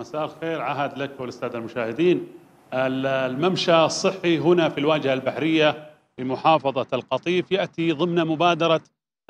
مساء الخير عهد لك والاستاذ المشاهدين الممشى الصحي هنا في الواجهة البحرية بمحافظة القطيف يأتي ضمن مبادرة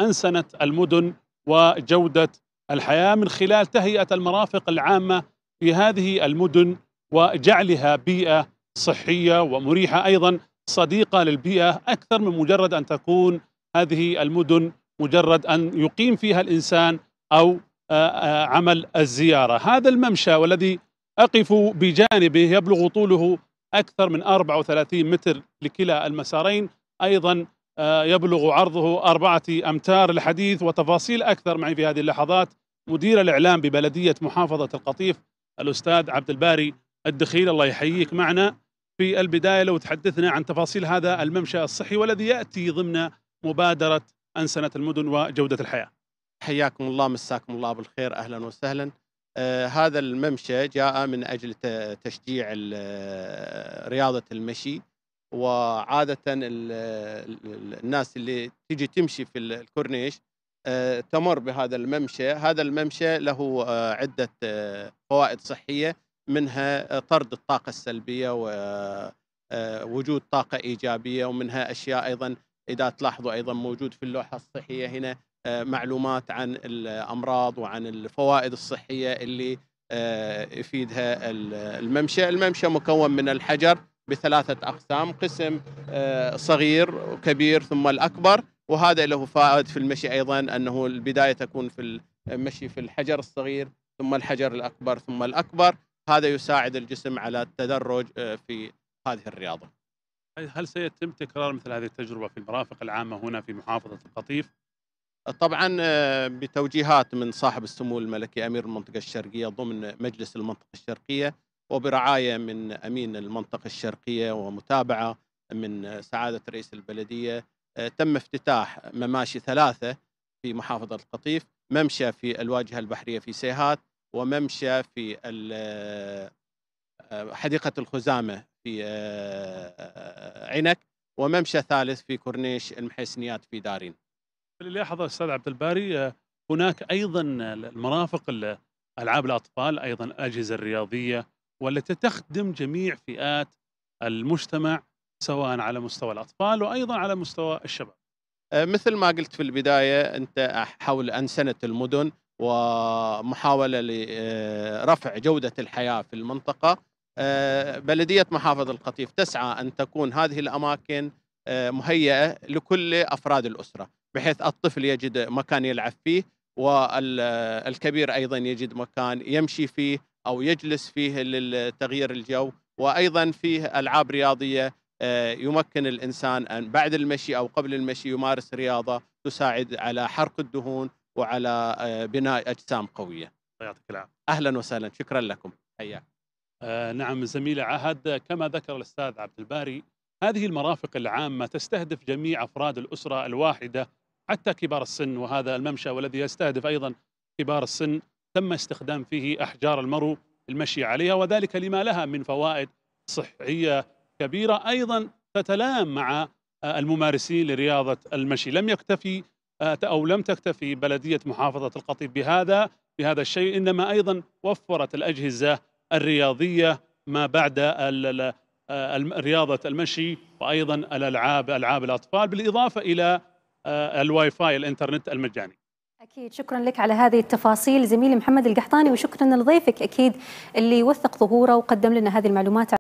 أنسنة المدن وجودة الحياة من خلال تهيئة المرافق العامة في هذه المدن وجعلها بيئة صحية ومريحة أيضا صديقة للبيئة أكثر من مجرد أن تكون هذه المدن مجرد أن يقيم فيها الإنسان أو آه، آه، عمل الزيارة هذا الممشى والذي أقف بجانبه يبلغ طوله أكثر من 34 متر لكلا المسارين أيضا آه، يبلغ عرضه أربعة أمتار الحديث وتفاصيل أكثر معي في هذه اللحظات مدير الإعلام ببلدية محافظة القطيف الأستاذ عبد الباري الدخيل الله يحييك معنا في البداية لو تحدثنا عن تفاصيل هذا الممشى الصحي والذي يأتي ضمن مبادرة أنسنة المدن وجودة الحياة حياكم الله مساكم الله بالخير اهلا وسهلا آه هذا الممشى جاء من اجل تشجيع رياضه المشي وعاده الناس اللي تجي تمشي في الكورنيش آه، تمر بهذا الممشى هذا الممشى له آه، عده آه، فوائد صحيه منها طرد الطاقه السلبيه ووجود طاقه ايجابيه ومنها اشياء ايضا اذا تلاحظوا ايضا موجود في اللوحه الصحيه هنا آه، معلومات عن الامراض وعن الفوائد الصحيه اللي آه، يفيدها الممشى، الممشى مكون من الحجر بثلاثه اقسام، قسم آه، صغير وكبير ثم الاكبر وهذا له فائد في المشي ايضا انه البدايه تكون في المشي في الحجر الصغير ثم الحجر الاكبر ثم الاكبر، هذا يساعد الجسم على التدرج في هذه الرياضه. هل سيتم تكرار مثل هذه التجربه في المرافق العامه هنا في محافظه القطيف؟ طبعا آه، بتوجيهات من صاحب السمو الملكي امير المنطقه الشرقيه ضمن مجلس المنطقه الشرقيه وبرعايه من امين المنطقه الشرقيه ومتابعه من سعاده رئيس البلديه آه، تم افتتاح مماشي ثلاثه في محافظه القطيف ممشى في الواجهه البحريه في سيهات وممشى في آه، حديقه الخزامه في عنك وممشى ثالث في كورنيش المحسنيات في دارين لاحظه استاذ عبد الباري آه، هناك ايضا المرافق العاب الاطفال ايضا الاجهزه الرياضيه والتي تخدم جميع فئات المجتمع سواء على مستوى الاطفال وايضا على مستوى الشباب. آه، مثل ما قلت في البدايه انت حول انسنه المدن ومحاوله لرفع آه، جوده الحياه في المنطقه. بلديه محافظه القطيف تسعى ان تكون هذه الاماكن آه، مهيئه لكل افراد الاسره بحيث الطفل يجد مكان يلعب فيه والكبير ايضا يجد مكان يمشي فيه او يجلس فيه للتغيير الجو وايضا فيه العاب رياضيه آه، يمكن الانسان ان بعد المشي او قبل المشي يمارس رياضه تساعد على حرق الدهون وعلى آه، بناء اجسام قويه. يعطيك العافيه. اهلا وسهلا شكرا لكم حياك. آه نعم زميلي عهد كما ذكر الاستاذ عبد الباري هذه المرافق العامة تستهدف جميع أفراد الأسرة الواحدة حتى كبار السن وهذا الممشى والذي يستهدف أيضا كبار السن تم استخدام فيه أحجار المرو المشي عليها وذلك لما لها من فوائد صحية كبيرة أيضا تتلام مع آه، الممارسين لرياضة المشي لم يكتفي آه، أو لم تكتفي بلدية محافظة القطيف بهذا بهذا الشيء إنما أيضا وفرت الأجهزة الرياضية ما بعد آه، رياضة المشي وأيضا الألعاب ألعاب الأطفال بالإضافة إلى آه، الواي فاي الإنترنت المجاني أكيد شكرا لك على هذه التفاصيل زميلي محمد القحطاني وشكرا لضيفك أكيد اللي وثق ظهوره وقدم لنا هذه المعلومات